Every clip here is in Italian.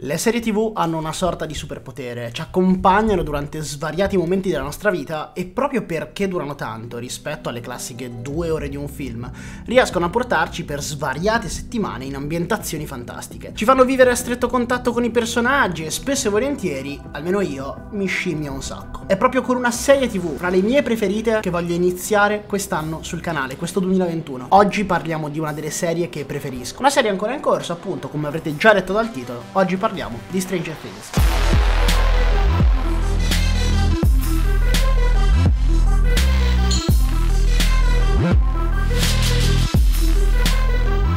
Le serie tv hanno una sorta di superpotere, ci accompagnano durante svariati momenti della nostra vita e proprio perché durano tanto rispetto alle classiche due ore di un film, riescono a portarci per svariate settimane in ambientazioni fantastiche. Ci fanno vivere a stretto contatto con i personaggi e spesso e volentieri, almeno io, mi scimmia un sacco. È proprio con una serie tv, fra le mie preferite, che voglio iniziare quest'anno sul canale, questo 2021. Oggi parliamo di una delle serie che preferisco. Una serie ancora in corso, appunto, come avrete già detto dal titolo. Oggi parliamo di Stranger Things.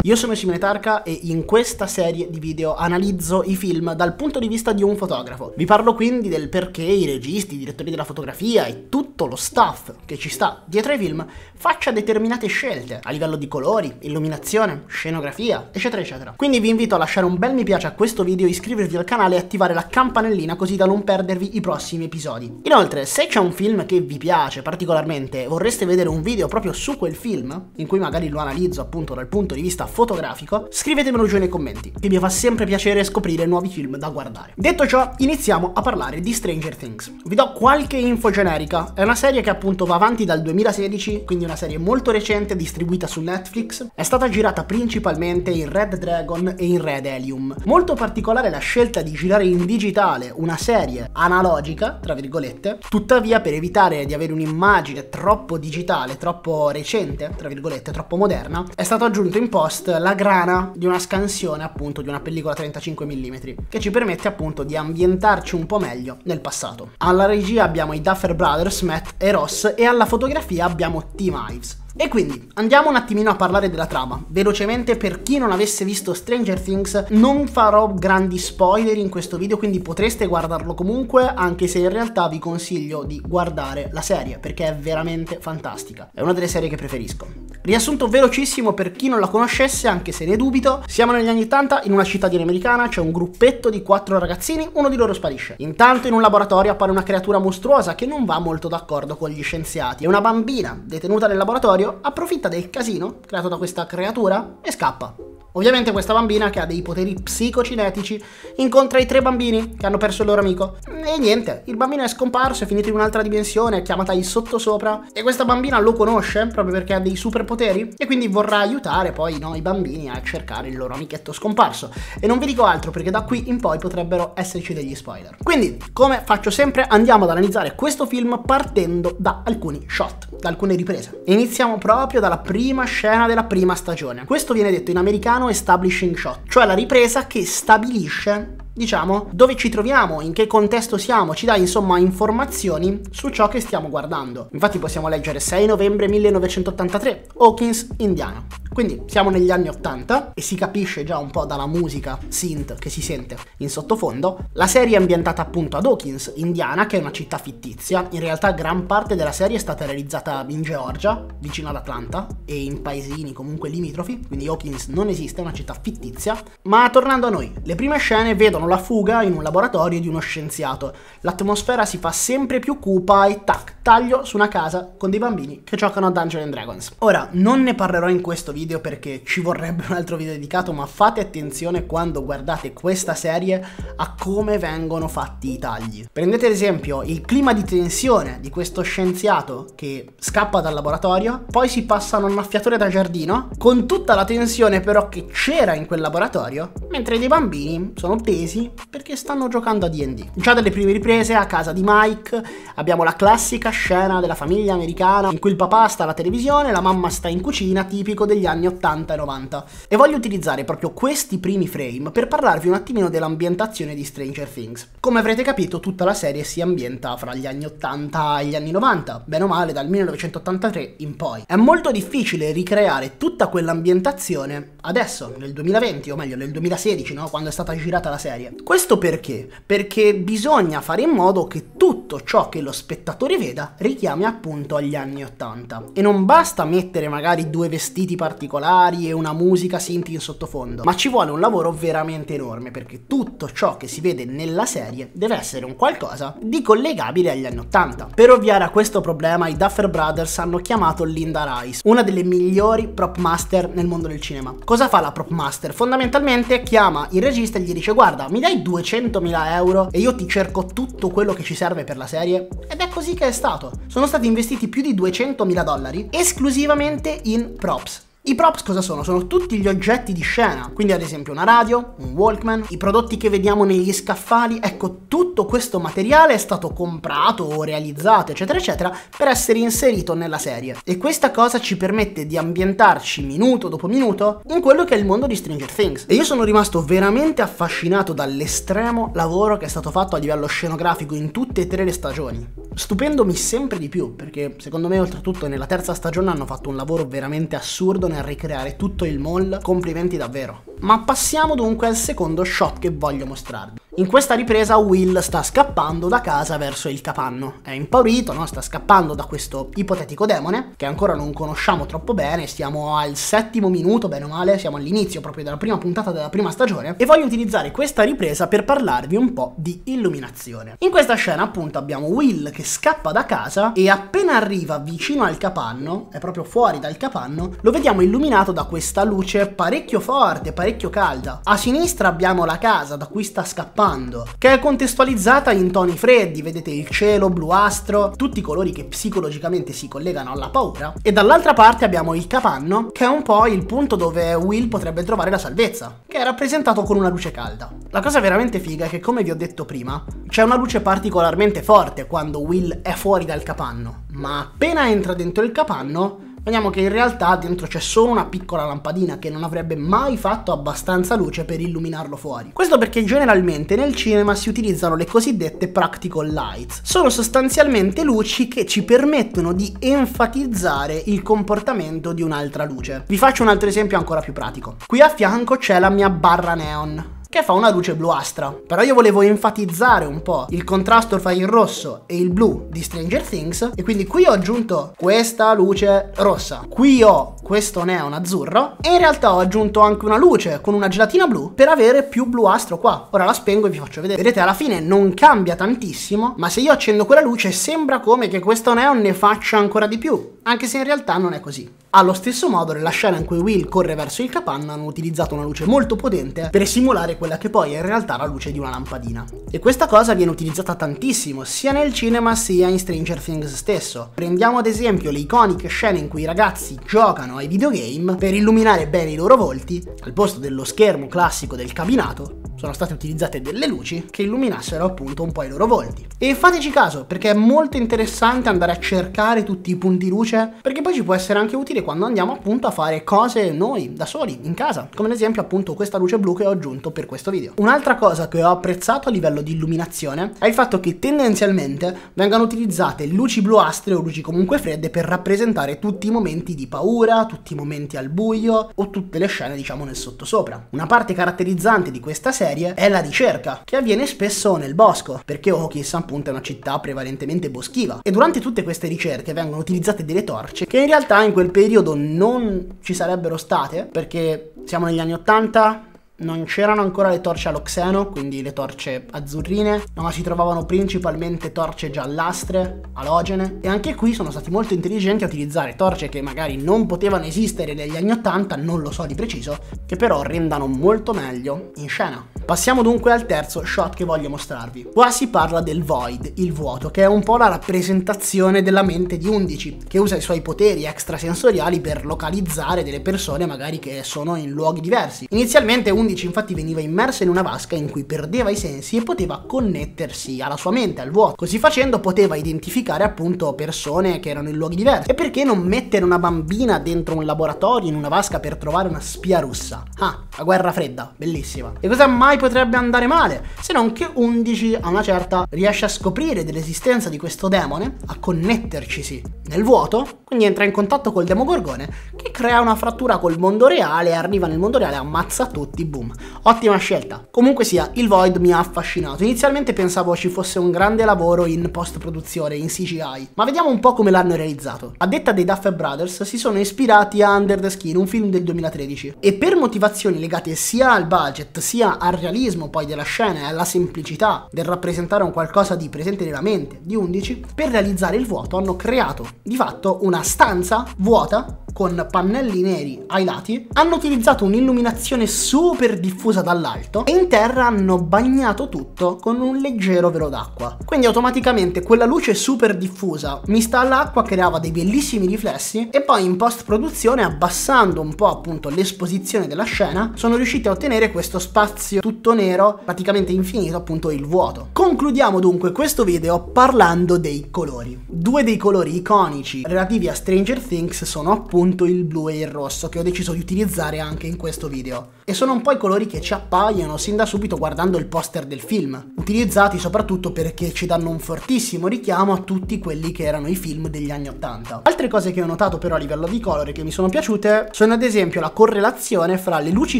Io sono Simone Tarka e in questa serie di video analizzo i film dal punto di vista di un fotografo. Vi parlo quindi del perché i registi, i direttori della fotografia e tutti tutto lo staff che ci sta dietro ai film faccia determinate scelte a livello di colori, illuminazione, scenografia, eccetera eccetera. Quindi vi invito a lasciare un bel mi piace a questo video, iscrivervi al canale e attivare la campanellina così da non perdervi i prossimi episodi. Inoltre, se c'è un film che vi piace particolarmente e vorreste vedere un video proprio su quel film, in cui magari lo analizzo appunto dal punto di vista fotografico, scrivetemelo giù nei commenti, che mi fa sempre piacere scoprire nuovi film da guardare. Detto ciò, iniziamo a parlare di Stranger Things. Vi do qualche info generica, è una serie che appunto va avanti dal 2016, quindi una serie molto recente distribuita su Netflix. È stata girata principalmente in Red Dragon e in Red Helium. Molto particolare la scelta di girare in digitale una serie analogica, tra virgolette, tuttavia per evitare di avere un'immagine troppo digitale, troppo recente, tra virgolette, troppo moderna, è stato aggiunto in post la grana di una scansione appunto di una pellicola 35 mm, che ci permette appunto di ambientarci un po' meglio nel passato. Alla regia abbiamo i Duffer Brothers, Matt Matt e Ross e alla fotografia abbiamo Tim Ives. E quindi andiamo un attimino a parlare della trama. Velocemente, per chi non avesse visto Stranger Things, non farò grandi spoiler in questo video, quindi potreste guardarlo comunque, anche se in realtà vi consiglio di guardare la serie, perché è veramente fantastica. È una delle serie che preferisco. Riassunto velocissimo per chi non la conoscesse, anche se ne dubito, siamo negli anni 80 in una cittadina americana, c'è un gruppetto di quattro ragazzini, uno di loro sparisce. Intanto in un laboratorio appare una creatura mostruosa che non va molto d'accordo con gli scienziati e una bambina detenuta nel laboratorio approfitta del casino creato da questa creatura e scappa. Ovviamente questa bambina che ha dei poteri psicocinetici incontra i tre bambini che hanno perso il loro amico. E niente, il bambino è scomparso, è finito in un'altra dimensione, è chiamata il sottosopra e questa bambina lo conosce proprio perché ha dei superpoteri e quindi vorrà aiutare poi no, i bambini a cercare il loro amichetto scomparso. E non vi dico altro perché da qui in poi potrebbero esserci degli spoiler. Quindi, come faccio sempre, andiamo ad analizzare questo film partendo da alcuni shot da alcune riprese. Iniziamo proprio dalla prima scena della prima stagione. Questo viene detto in americano establishing shot, cioè la ripresa che stabilisce diciamo, dove ci troviamo, in che contesto siamo, ci dà insomma informazioni su ciò che stiamo guardando. Infatti possiamo leggere 6 novembre 1983, Hawkins, Indiana. Quindi siamo negli anni 80 e si capisce già un po' dalla musica synth che si sente in sottofondo. La serie è ambientata appunto ad Hawkins, Indiana, che è una città fittizia. In realtà gran parte della serie è stata realizzata in Georgia, vicino ad Atlanta e in paesini comunque limitrofi, quindi Hawkins non esiste, è una città fittizia. Ma tornando a noi, le prime scene vedono tentano la fuga in un laboratorio di uno scienziato. L'atmosfera si fa sempre più cupa e tac, taglio su una casa con dei bambini che giocano a Dungeons Dragons. Ora, non ne parlerò in questo video perché ci vorrebbe un altro video dedicato, ma fate attenzione quando guardate questa serie a come vengono fatti i tagli. Prendete ad esempio il clima di tensione di questo scienziato che scappa dal laboratorio, poi si passa a un annaffiatore da giardino, con tutta la tensione però che c'era in quel laboratorio, mentre dei bambini sono tesi presi perché stanno giocando a DD. Già dalle prime riprese a casa di Mike abbiamo la classica scena della famiglia americana in cui il papà sta alla televisione e la mamma sta in cucina, tipico degli anni 80 e 90. E voglio utilizzare proprio questi primi frame per parlarvi un attimino dell'ambientazione di Stranger Things. Come avrete capito, tutta la serie si ambienta fra gli anni 80 e gli anni 90, bene o male dal 1983 in poi. È molto difficile ricreare tutta quell'ambientazione adesso, nel 2020, o meglio nel 2016, no? quando è stata girata la serie questo perché? Perché bisogna fare in modo che tutti tutto ciò che lo spettatore veda richiami appunto agli anni Ottanta. E non basta mettere magari due vestiti particolari e una musica sinti in sottofondo, ma ci vuole un lavoro veramente enorme perché tutto ciò che si vede nella serie deve essere un qualcosa di collegabile agli anni Ottanta. Per ovviare a questo problema i Duffer Brothers hanno chiamato Linda Rice, una delle migliori prop master nel mondo del cinema. Cosa fa la prop master? Fondamentalmente chiama il regista e gli dice guarda mi dai 200.000 euro e io ti cerco tutto quello che ci serve per per la serie ed è così che è stato. Sono stati investiti più di 200.000 dollari esclusivamente in props. I props cosa sono? Sono tutti gli oggetti di scena, quindi ad esempio una radio, un Walkman, i prodotti che vediamo negli scaffali, ecco tutto questo materiale è stato comprato o realizzato eccetera eccetera per essere inserito nella serie e questa cosa ci permette di ambientarci minuto dopo minuto in quello che è il mondo di Stranger Things e io sono rimasto veramente affascinato dall'estremo lavoro che è stato fatto a livello scenografico in tutte e tre le stagioni, stupendomi sempre di più perché secondo me oltretutto nella terza stagione hanno fatto un lavoro veramente assurdo nel ricreare tutto il mall, complimenti davvero. Ma passiamo dunque al secondo shot che voglio mostrarvi. In questa ripresa Will sta scappando da casa verso il capanno. È impaurito, no? sta scappando da questo ipotetico demone che ancora non conosciamo troppo bene. Siamo al settimo minuto, bene o male, siamo all'inizio proprio della prima puntata della prima stagione e voglio utilizzare questa ripresa per parlarvi un po' di illuminazione. In questa scena appunto abbiamo Will che scappa da casa e appena arriva vicino al capanno, è proprio fuori dal capanno, lo vediamo illuminato da questa luce parecchio forte, parecchio calda. A sinistra abbiamo la casa da cui sta scappando continuando, che è contestualizzata in toni freddi, vedete il cielo bluastro, tutti i colori che psicologicamente si collegano alla paura, e dall'altra parte abbiamo il capanno, che è un po' il punto dove Will potrebbe trovare la salvezza, che è rappresentato con una luce calda. La cosa veramente figa è che, come vi ho detto prima, c'è una luce particolarmente forte quando Will è fuori dal capanno, ma appena entra dentro il capanno, vediamo che in realtà dentro c'è solo una piccola lampadina che non avrebbe mai fatto abbastanza luce per illuminarlo fuori. Questo perché generalmente nel cinema si utilizzano le cosiddette practical lights. Sono sostanzialmente luci che ci permettono di enfatizzare il comportamento di un'altra luce. Vi faccio un altro esempio ancora più pratico. Qui a fianco c'è la mia barra neon che fa una luce bluastra. Però io volevo enfatizzare un po' il contrasto fra il rosso e il blu di Stranger Things e quindi qui ho aggiunto questa luce rossa, qui ho questo neon azzurro e in realtà ho aggiunto anche una luce con una gelatina blu per avere più bluastro qua. Ora la spengo e vi faccio vedere. Vedete alla fine non cambia tantissimo ma se io accendo quella luce sembra come che questo neon ne faccia ancora di più anche se in realtà non è così. Allo stesso modo, nella scena in cui Will corre verso il capanno hanno utilizzato una luce molto potente per simulare quella che poi è in realtà la luce di una lampadina. E questa cosa viene utilizzata tantissimo, sia nel cinema sia in Stranger Things stesso. Prendiamo ad esempio le iconiche scene in cui i ragazzi giocano ai videogame per illuminare bene i loro volti, al posto dello schermo classico del cabinato, sono state utilizzate delle luci che illuminassero appunto un po' i loro volti. E fateci caso, perché è molto interessante andare a cercare tutti i punti luce semplice, perché poi ci può essere anche utile quando andiamo appunto a fare cose noi da soli in casa, come ad esempio appunto questa luce blu che ho aggiunto per questo video. Un'altra cosa che ho apprezzato a livello di illuminazione è il fatto che tendenzialmente vengano utilizzate luci bluastre o luci comunque fredde per rappresentare tutti i momenti di paura, tutti i momenti al buio o tutte le scene diciamo nel sottosopra. Una parte caratterizzante di questa serie è la ricerca, che avviene spesso nel bosco, perché Okis oh, appunto è una città prevalentemente boschiva e durante tutte queste ricerche vengono utilizzate delle torce che in realtà in quel periodo non ci sarebbero state perché siamo negli anni 80, non c'erano ancora le torce all'oxeno, quindi le torce azzurrine, ma si trovavano principalmente torce giallastre, alogene, e anche qui sono stati molto intelligenti a utilizzare torce che magari non potevano esistere negli anni 80, non lo so di preciso, che però rendano molto meglio in scena. Passiamo dunque al terzo shot che voglio mostrarvi. Qua si parla del Void, il vuoto, che è un po' la rappresentazione della mente di 11, che usa i suoi poteri extrasensoriali per localizzare delle persone magari che sono in luoghi diversi. Inizialmente 11 infatti veniva immersa in una vasca in cui perdeva i sensi e poteva connettersi alla sua mente, al vuoto. Così facendo poteva identificare appunto persone che erano in luoghi diversi. E perché non mettere una bambina dentro un laboratorio in una vasca per trovare una spia russa? Ah, la guerra fredda, bellissima. E cosa mai mai potrebbe andare male, se non che 11 a una certa riesce a scoprire dell'esistenza di questo demone, a connettercisi nel vuoto, quindi entra in contatto col demogorgone che crea una frattura col mondo reale, arriva nel mondo reale, ammazza tutti, boom. Ottima scelta. Comunque sia, il Void mi ha affascinato. Inizialmente pensavo ci fosse un grande lavoro in post-produzione, in CGI, ma vediamo un po' come l'hanno realizzato. A detta dei Duffer Brothers si sono ispirati a Under the Skin, un film del 2013, e per motivazioni legate sia al budget sia al realismo poi della scena e alla semplicità del rappresentare un qualcosa di presente nella mente di 11, per realizzare il vuoto hanno creato di fatto una stanza vuota con pannelli neri ai lati, hanno utilizzato un'illuminazione super diffusa dall'alto e in terra hanno bagnato tutto con un leggero velo d'acqua. Quindi automaticamente quella luce super diffusa mista all'acqua creava dei bellissimi riflessi e poi in post produzione abbassando un po' appunto l'esposizione della scena sono riusciti a ottenere questo spazio tutto tutto nero, praticamente infinito, appunto il vuoto. Concludiamo dunque questo video parlando dei colori. Due dei colori iconici relativi a Stranger Things sono appunto il blu e il rosso, che ho deciso di utilizzare anche in questo video. E sono un po' i colori che ci appaiono sin da subito guardando il poster del film, utilizzati soprattutto perché ci danno un fortissimo richiamo a tutti quelli che erano i film degli anni 80. Altre cose che ho notato però a livello di colore che mi sono piaciute sono ad esempio la correlazione fra le luci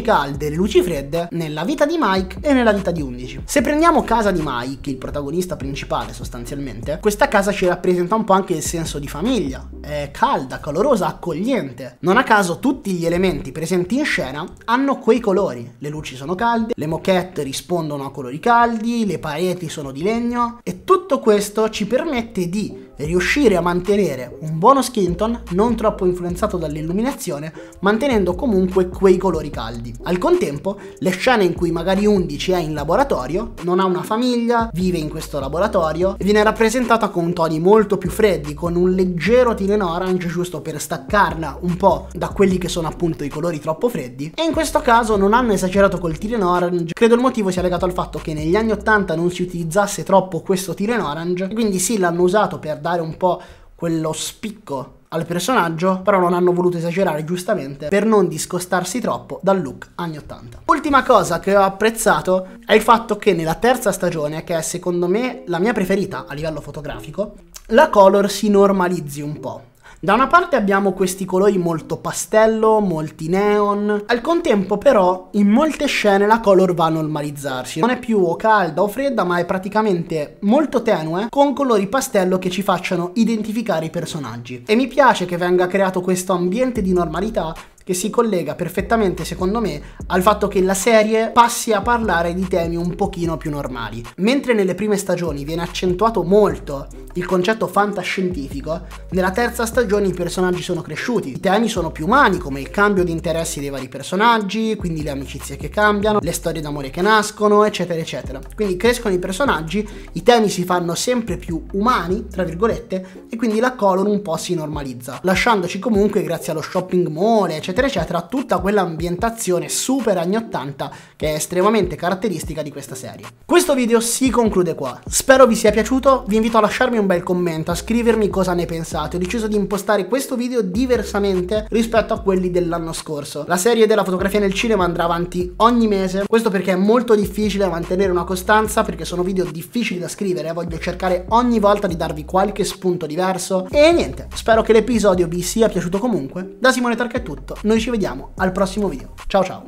calde e le luci fredde nella vita di Mario Mike e nella vita di 11. Se prendiamo casa di Mike, il protagonista principale sostanzialmente, questa casa ci rappresenta un po' anche il senso di famiglia. È calda, calorosa, accogliente. Non a caso tutti gli elementi presenti in scena hanno quei colori. Le luci sono calde, le moquette rispondono a colori caldi, le pareti sono di legno e tutto questo ci permette di riuscire a mantenere un buono skin tone non troppo influenzato dall'illuminazione, mantenendo comunque quei colori caldi. Al contempo, le scene in cui magari 11 è in laboratorio, non ha una famiglia, vive in questo laboratorio, viene rappresentata con toni molto più freddi, con un leggero tileno orange giusto per staccarla un po' da quelli che sono appunto i colori troppo freddi. E in questo caso non hanno esagerato col tileno orange, credo il motivo sia legato al fatto che negli anni 80 non si utilizzasse troppo questo tileno orange, quindi sì l'hanno usato per dare un po' quello spicco al personaggio, però non hanno voluto esagerare giustamente per non discostarsi troppo dal look anni 80. Ultima cosa che ho apprezzato è il fatto che nella terza stagione, che è secondo me la mia preferita a livello fotografico, la color si normalizzi un po'. Da una parte abbiamo questi colori molto pastello, molti neon, al contempo però in molte scene la color va a normalizzarsi, non è più o calda o fredda ma è praticamente molto tenue con colori pastello che ci facciano identificare i personaggi. E mi piace che venga creato questo ambiente di normalità che si collega perfettamente secondo me al fatto che la serie passi a parlare di temi un pochino più normali. Mentre nelle prime stagioni viene accentuato molto il concetto fantascientifico, nella terza stagione i personaggi sono cresciuti, i temi sono più umani come il cambio di interessi dei vari personaggi, quindi le amicizie che cambiano, le storie d'amore che nascono, eccetera eccetera. Quindi crescono i personaggi, i temi si fanno sempre più umani, tra virgolette, e quindi la colon un po' si normalizza, lasciandoci comunque grazie allo shopping mall, eccetera eccetera, eccetera, tutta quell'ambientazione super anni 80 che è estremamente caratteristica di questa serie. Questo video si conclude qua, spero vi sia piaciuto, vi invito a lasciarmi un bel commento, a scrivermi cosa ne pensate, ho deciso di impostare questo video diversamente rispetto a quelli dell'anno scorso. La serie della fotografia nel cinema andrà avanti ogni mese, questo perché è molto difficile mantenere una costanza, perché sono video difficili da scrivere, voglio cercare ogni volta di darvi qualche spunto diverso e niente, spero che l'episodio vi sia piaciuto comunque. Da Simone Tarca è tutto, noi ci vediamo al prossimo video. Ciao ciao!